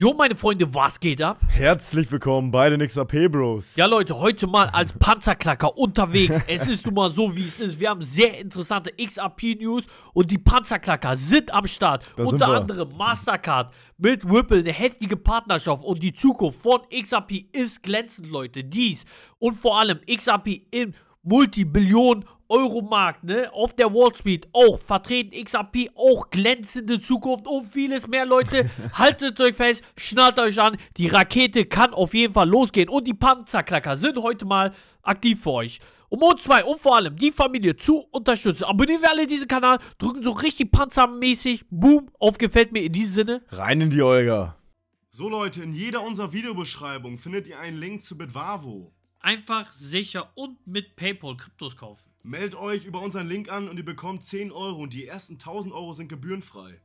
Jo, meine Freunde, was geht ab? Herzlich willkommen bei den XAP Bros. Ja, Leute, heute mal als Panzerklacker unterwegs. es ist nun mal so, wie es ist. Wir haben sehr interessante XAP-News und die Panzerklacker sind am Start. Da Unter anderem Mastercard mit Whipple, eine heftige Partnerschaft und die Zukunft von XAP ist glänzend, Leute. Dies und vor allem XAP im Multibillion Euro Markt, ne? Auf der Wall Street auch vertreten XRP auch glänzende Zukunft und vieles mehr, Leute. Haltet euch fest, schnallt euch an. Die Rakete kann auf jeden Fall losgehen und die Panzerknacker sind heute mal aktiv für euch. Um uns zwei und vor allem die Familie zu unterstützen. Abonnieren wir alle diesen Kanal, drücken so richtig panzermäßig, boom, auf gefällt mir in diesem Sinne. Rein in die Olga. So Leute, in jeder unserer Videobeschreibung findet ihr einen Link zu Bitwavo. Einfach sicher und mit PayPal Kryptos kaufen. Meldet euch über unseren Link an und ihr bekommt 10 Euro und die ersten 1000 Euro sind gebührenfrei.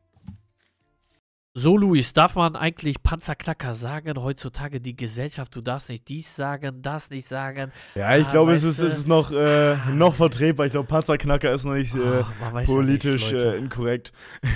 So, Luis, darf man eigentlich Panzerknacker sagen? Heutzutage die Gesellschaft, du darfst nicht dies sagen, das nicht sagen. Ja, ich ah, glaube, es ist, es ist noch, äh, ah. noch vertretbar. Ich glaube, Panzerknacker ist noch nicht ah, äh, politisch ja nicht, äh, inkorrekt.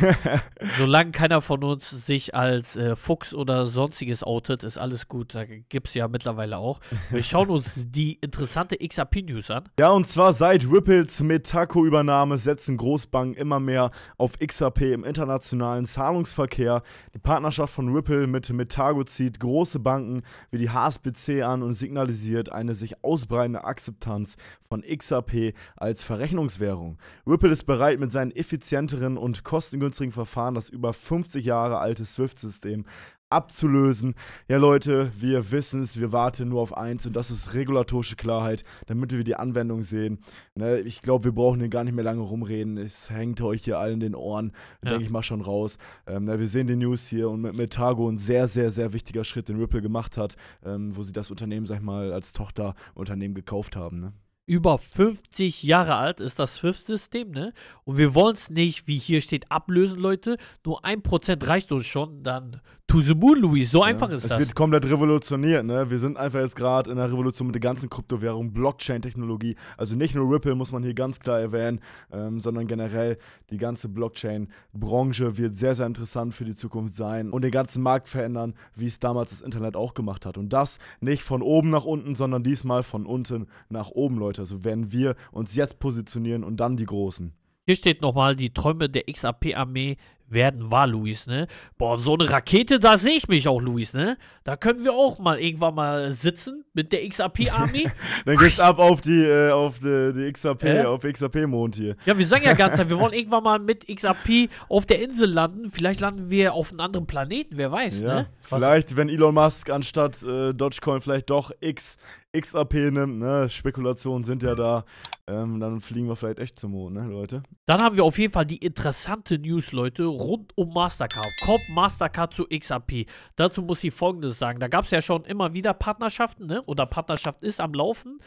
Solange keiner von uns sich als äh, Fuchs oder sonstiges outet, ist alles gut. Da gibt es ja mittlerweile auch. Wir schauen uns die interessante XRP-News an. Ja, und zwar seit Ripples Metaco-Übernahme setzen Großbanken immer mehr auf XRP im internationalen Zahlungsverkehr. Die Partnerschaft von Ripple mit, Metago zieht große Banken wie die HSBC an und signalisiert eine sich ausbreitende Akzeptanz von XRP als Verrechnungswährung. Ripple ist bereit, mit seinen effizienteren und kostengünstigen Verfahren das über 50 Jahre alte SWIFT-System abzulösen. Ja Leute, wir wissen es, wir warten nur auf eins und das ist regulatorische Klarheit, damit wir die Anwendung sehen. Ne, ich glaube, wir brauchen hier gar nicht mehr lange rumreden. Es hängt euch hier allen den Ohren, ja. denke ich mal schon raus. Ähm, ne, wir sehen die News hier und mit Metago ein sehr, sehr, sehr wichtiger Schritt, den Ripple gemacht hat, ähm, wo sie das Unternehmen, sag ich mal, als Tochterunternehmen gekauft haben. Ne? über 50 Jahre alt ist das Swift-System, ne? Und wir wollen es nicht, wie hier steht, ablösen, Leute. Nur 1% reicht uns schon, dann To the moon, Luis, so ja. einfach ist es das. Es wird komplett revolutioniert, ne? Wir sind einfach jetzt gerade in einer Revolution mit der ganzen Kryptowährung, Blockchain-Technologie. Also nicht nur Ripple muss man hier ganz klar erwähnen, ähm, sondern generell die ganze Blockchain-Branche wird sehr, sehr interessant für die Zukunft sein und den ganzen Markt verändern, wie es damals das Internet auch gemacht hat. Und das nicht von oben nach unten, sondern diesmal von unten nach oben, Leute. Also werden wir uns jetzt positionieren und dann die Großen. Hier steht nochmal, die Träume der XAP-Armee werden wahr, Luis, ne? Boah, so eine Rakete, da sehe ich mich auch, Luis, ne? Da können wir auch mal irgendwann mal sitzen mit der XAP-Armee. Dann geht's ab auf die, äh, auf äh, die, die XAP, äh? auf XAP-Mond hier. Ja, wir sagen ja ganz, wir wollen irgendwann mal mit XAP auf der Insel landen. Vielleicht landen wir auf einem anderen Planeten, wer weiß, ja. ne? Was vielleicht, wenn Elon Musk anstatt äh, Dogecoin vielleicht doch X, XAP nimmt, ne? Spekulationen sind ja da. Ähm, dann fliegen wir vielleicht echt zum Mond, ne, Leute? Dann haben wir auf jeden Fall die interessante News, Leute, rund um Mastercard. Kommt Mastercard zu XRP? Dazu muss ich Folgendes sagen. Da gab es ja schon immer wieder Partnerschaften, ne? Oder Partnerschaft ist am Laufen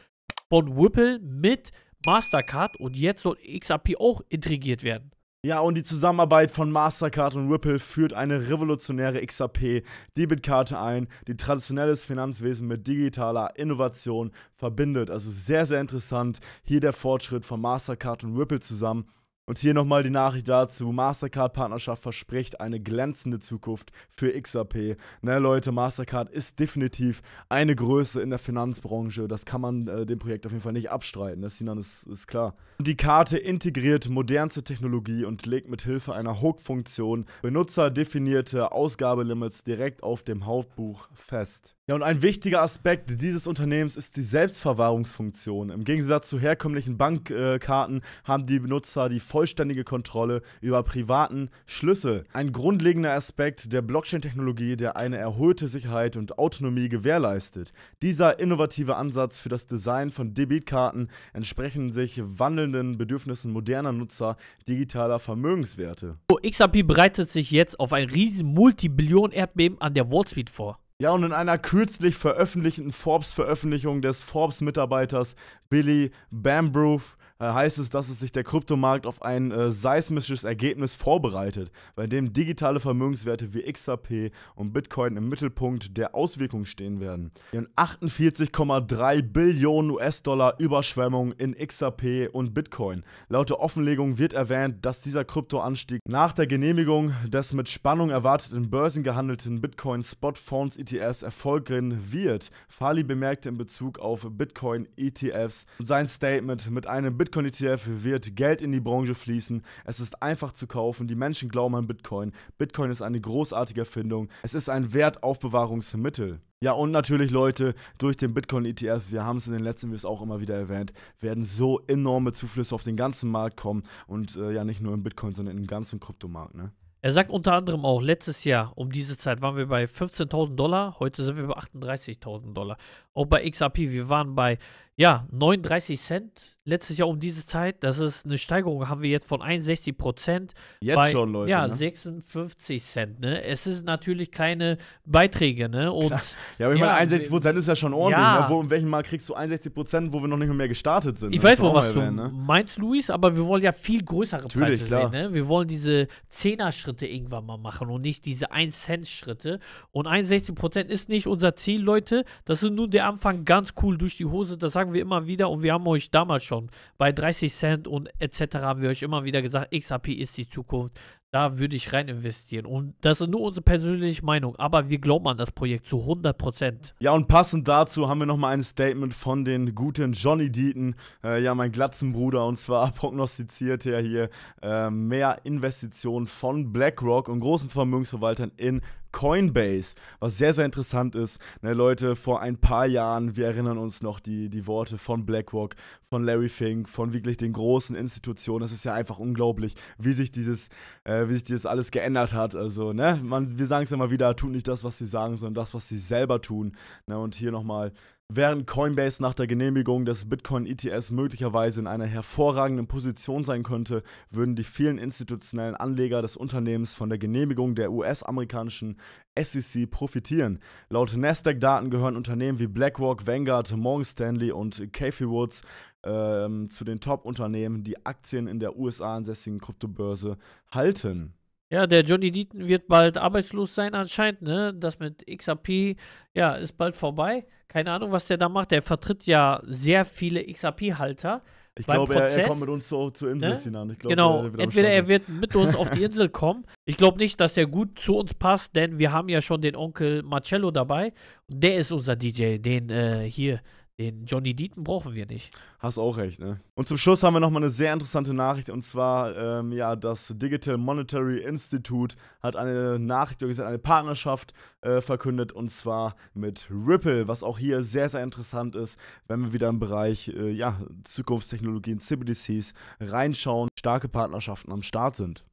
von Whipple mit Mastercard und jetzt soll XRP auch integriert werden. Ja, und die Zusammenarbeit von Mastercard und Ripple führt eine revolutionäre xrp debitkarte ein, die traditionelles Finanzwesen mit digitaler Innovation verbindet. Also sehr, sehr interessant hier der Fortschritt von Mastercard und Ripple zusammen. Und hier nochmal die Nachricht dazu. Mastercard-Partnerschaft verspricht eine glänzende Zukunft für XRP. Ne, Leute, Mastercard ist definitiv eine Größe in der Finanzbranche. Das kann man äh, dem Projekt auf jeden Fall nicht abstreiten. Das Sinan ist, ist klar. Die Karte integriert modernste Technologie und legt mit Hilfe einer Hook-Funktion benutzerdefinierte Ausgabelimits direkt auf dem Hauptbuch fest. Ja, und ein wichtiger Aspekt dieses Unternehmens ist die Selbstverwahrungsfunktion. Im Gegensatz zu herkömmlichen Bankkarten äh, haben die Benutzer die vollständige Kontrolle über privaten Schlüssel. Ein grundlegender Aspekt der Blockchain-Technologie, der eine erhöhte Sicherheit und Autonomie gewährleistet. Dieser innovative Ansatz für das Design von Debitkarten entsprechen sich wandelnden Bedürfnissen moderner Nutzer digitaler Vermögenswerte. So, XRP bereitet sich jetzt auf ein riesen Multibillion-Erdbeben an der Wall Street vor. Ja, und in einer kürzlich veröffentlichten Forbes-Veröffentlichung des Forbes-Mitarbeiters Billy Bambrough äh, heißt es, dass es sich der Kryptomarkt auf ein äh, seismisches Ergebnis vorbereitet, bei dem digitale Vermögenswerte wie XRP und Bitcoin im Mittelpunkt der Auswirkungen stehen werden. In 48,3 Billionen US-Dollar Überschwemmung in XRP und Bitcoin. Laut der Offenlegung wird erwähnt, dass dieser Kryptoanstieg nach der Genehmigung des mit Spannung erwarteten Börsen gehandelten Bitcoin Spot Fonds ETFs erfolgen wird. Farley bemerkte in Bezug auf Bitcoin ETFs sein Statement mit einem Bitcoin Bitcoin ETF wird Geld in die Branche fließen. Es ist einfach zu kaufen. Die Menschen glauben an Bitcoin. Bitcoin ist eine großartige Erfindung. Es ist ein Wertaufbewahrungsmittel. Ja, und natürlich, Leute, durch den Bitcoin-ETF, wir haben es in den letzten Videos auch immer wieder erwähnt, werden so enorme Zuflüsse auf den ganzen Markt kommen. Und äh, ja, nicht nur im Bitcoin, sondern im ganzen Kryptomarkt. Ne? Er sagt unter anderem auch, letztes Jahr um diese Zeit waren wir bei 15.000 Dollar, heute sind wir bei 38.000 Dollar. Auch bei XRP, wir waren bei ja, 39 Cent letztes Jahr um diese Zeit. Das ist eine Steigerung, haben wir jetzt von 61 Prozent. Jetzt bei, schon, Leute. Ja, ne? 56 Cent. Ne? Es ist natürlich keine Beiträge. Ne? Und, ja, aber ich ja, meine, 61 Prozent ist ja schon ordentlich. Ja. Ne? Wo, in welchem Mal kriegst du 61 Prozent, wo wir noch nicht mehr gestartet sind? Ich das weiß wo was erwähnt, du ne? meinst, Luis, aber wir wollen ja viel größere natürlich, Preise klar. sehen. Ne? Wir wollen diese zehner schritte irgendwann mal machen und nicht diese 1-Cent-Schritte. Und 61 Prozent ist nicht unser Ziel, Leute. Das ist nun der Anfang ganz cool durch die Hose. Das sagen sagen wir immer wieder und wir haben euch damals schon bei 30 Cent und etc. haben wir euch immer wieder gesagt, XRP ist die Zukunft. Da würde ich rein investieren. Und das ist nur unsere persönliche Meinung. Aber wir glauben an das Projekt zu 100 Ja, und passend dazu haben wir nochmal ein Statement von den guten Johnny Deaton, äh, ja, mein Glatzenbruder. Und zwar prognostiziert er hier äh, mehr Investitionen von BlackRock und großen Vermögensverwaltern in Coinbase, was sehr, sehr interessant ist. Ne, Leute, vor ein paar Jahren, wir erinnern uns noch die, die Worte von BlackRock, von Larry Fink, von wirklich den großen Institutionen. Es ist ja einfach unglaublich, wie sich dieses äh, äh, wie sich das alles geändert hat. Also, ne, man, wir sagen es immer wieder, tut nicht das, was sie sagen, sondern das, was sie selber tun. Ne, und hier nochmal, Während Coinbase nach der Genehmigung des Bitcoin-ETS möglicherweise in einer hervorragenden Position sein könnte, würden die vielen institutionellen Anleger des Unternehmens von der Genehmigung der US-amerikanischen SEC profitieren. Laut Nasdaq-Daten gehören Unternehmen wie BlackRock, Vanguard, Morgan Stanley und Cathie Woods ähm, zu den Top-Unternehmen, die Aktien in der USA ansässigen Kryptobörse halten. Ja, der Johnny Deaton wird bald arbeitslos sein anscheinend, ne? Das mit XRP, ja, ist bald vorbei. Keine Ahnung, was der da macht. Der vertritt ja sehr viele XRP-Halter. Ich glaube, er, er, kommt mit uns so zur Insel ne? hinan. Glaub, genau, entweder er wird mit uns auf die Insel kommen. Ich glaube nicht, dass der gut zu uns passt, denn wir haben ja schon den Onkel Marcello dabei. Und der ist unser DJ, den äh, hier, den Johnny Deaton brauchen wir nicht. Hast auch recht, ne? Und zum Schluss haben wir nochmal eine sehr interessante Nachricht und zwar, ähm, ja, das Digital Monetary Institute hat eine Nachricht, wie gesagt, eine Partnerschaft äh, verkündet und zwar mit Ripple, was auch hier sehr, sehr interessant ist, wenn wir wieder im Bereich, äh, ja, Zukunftstechnologien, CBDCs reinschauen, starke Partnerschaften am Start sind.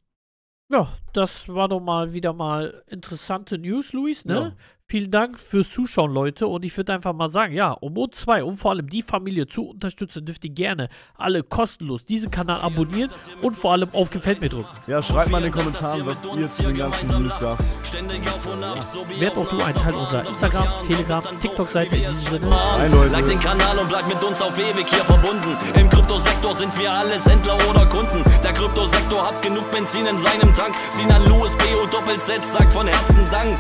Ja, das war doch mal wieder mal interessante News, Luis, ne? Ja. Vielen Dank fürs Zuschauen, Leute. Und ich würde einfach mal sagen, ja, um uns zwei und vor allem die Familie zu unterstützen, dürft ihr gerne alle kostenlos diesen Kanal abonnieren und vor allem auf Gefällt mir drücken. Ja, schreibt mal in den Kommentaren, was ihr zu den ganzen News sagt. Werd auch du ein Teil unserer Instagram, Telegram, TikTok-Seite in diesem Sinne. Hi, Leute. Like den Kanal und bleibt mit uns auf ewig hier verbunden. Im Kryptosektor sind wir alle Sendler oder Kunden. Der Kryptosektor hat genug Benzin in seinem Tank. Sinan Louis, BO Doppel sagt von Herzen Dank.